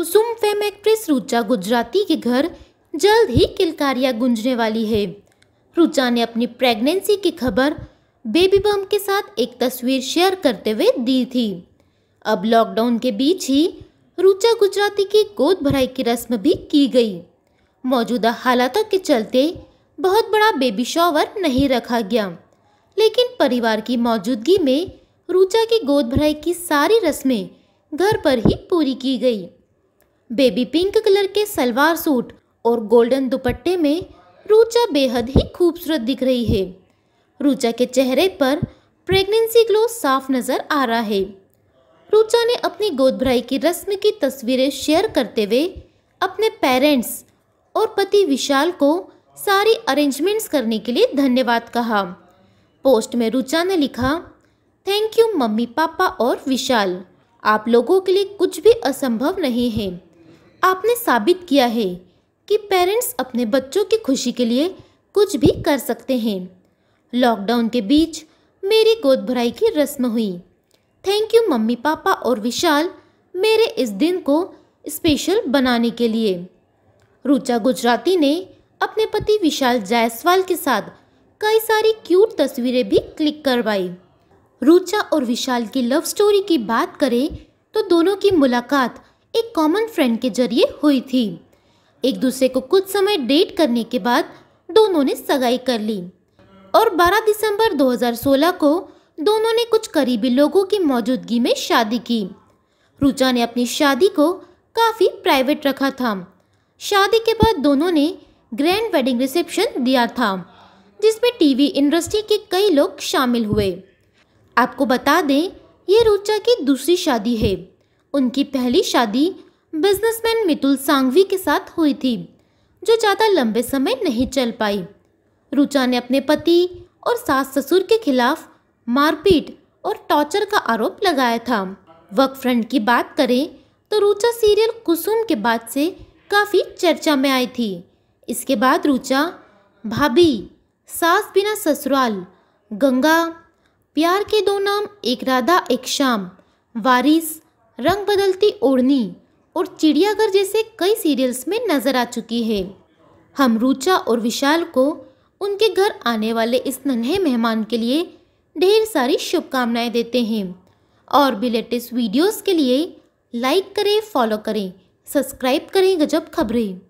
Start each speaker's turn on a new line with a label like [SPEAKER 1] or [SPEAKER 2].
[SPEAKER 1] कुसुम fame actress Rucha Gujarati के घर जल्द ही किलकारियां गूंजने वाली है रुचा ने अपनी प्रेगनेंसी की खबर बेबी बम के साथ एक तस्वीर शेयर करते हुए दी थी अब लॉकडाउन के बीच ही रुचा गुजराती की गोद भराई की रस्म भी की गई मौजूदा हालातों के चलते बहुत बड़ा बेबी शॉवर नहीं रखा गया लेकिन परिवार की मौजूदगी में रुचा की गोद भराई की सारी रस्में घर पर ही पूरी की गई बेबी पिंक कलर के सलवार सूट और गोल्डन दुपट्टे में रूचा बेहद ही खूबसूरत दिख रही है रूचा के चेहरे पर प्रेगनेंसी ग्लो साफ नज़र आ रहा है रूचा ने अपनी गोद भराई की रस्म की तस्वीरें शेयर करते हुए अपने पेरेंट्स और पति विशाल को सारी अरेंजमेंट्स करने के लिए धन्यवाद कहा पोस्ट में रुचा ने लिखा थैंक यू मम्मी पापा और विशाल आप लोगों के लिए कुछ भी असंभव नहीं है आपने साबित किया है कि पेरेंट्स अपने बच्चों की खुशी के लिए कुछ भी कर सकते हैं लॉकडाउन के बीच मेरी गोद भराई की रस्म हुई थैंक यू मम्मी पापा और विशाल मेरे इस दिन को स्पेशल बनाने के लिए रुचा गुजराती ने अपने पति विशाल जायसवाल के साथ कई सारी क्यूट तस्वीरें भी क्लिक करवाई रुचा और विशाल की लव स्टोरी की बात करें तो दोनों की मुलाकात एक कॉमन फ्रेंड के जरिए हुई थी एक दूसरे को कुछ समय डेट करने के बाद दोनों ने सगाई कर ली और 12 दिसंबर 2016 को दोनों ने कुछ करीबी लोगों की मौजूदगी में शादी की रुचा ने अपनी शादी को काफ़ी प्राइवेट रखा था शादी के बाद दोनों ने ग्रैंड वेडिंग रिसेप्शन दिया था जिसमें टीवी इंडस्ट्री के कई लोग शामिल हुए आपको बता दें ये रुचा की दूसरी शादी है उनकी पहली शादी बिजनेसमैन मितुल सांगवी के साथ हुई थी जो ज़्यादा लंबे समय नहीं चल पाई रुचा ने अपने पति और सास ससुर के खिलाफ मारपीट और टॉर्चर का आरोप लगाया था वर्क फ्रंट की बात करें तो रुचा सीरियल कुसुम के बाद से काफ़ी चर्चा में आई थी इसके बाद रुचा भाभी सास बिना ससुराल गंगा प्यार के दो नाम एक राधा एक शाम वारिस रंग बदलती ओढ़नी और चिड़ियाघर जैसे कई सीरियल्स में नजर आ चुकी है हम रुचा और विशाल को उनके घर आने वाले इस नन्हे मेहमान के लिए ढेर सारी शुभकामनाएं देते हैं और भी लेटेस्ट वीडियोस के लिए लाइक करें फॉलो करें सब्सक्राइब करें गजब खबरें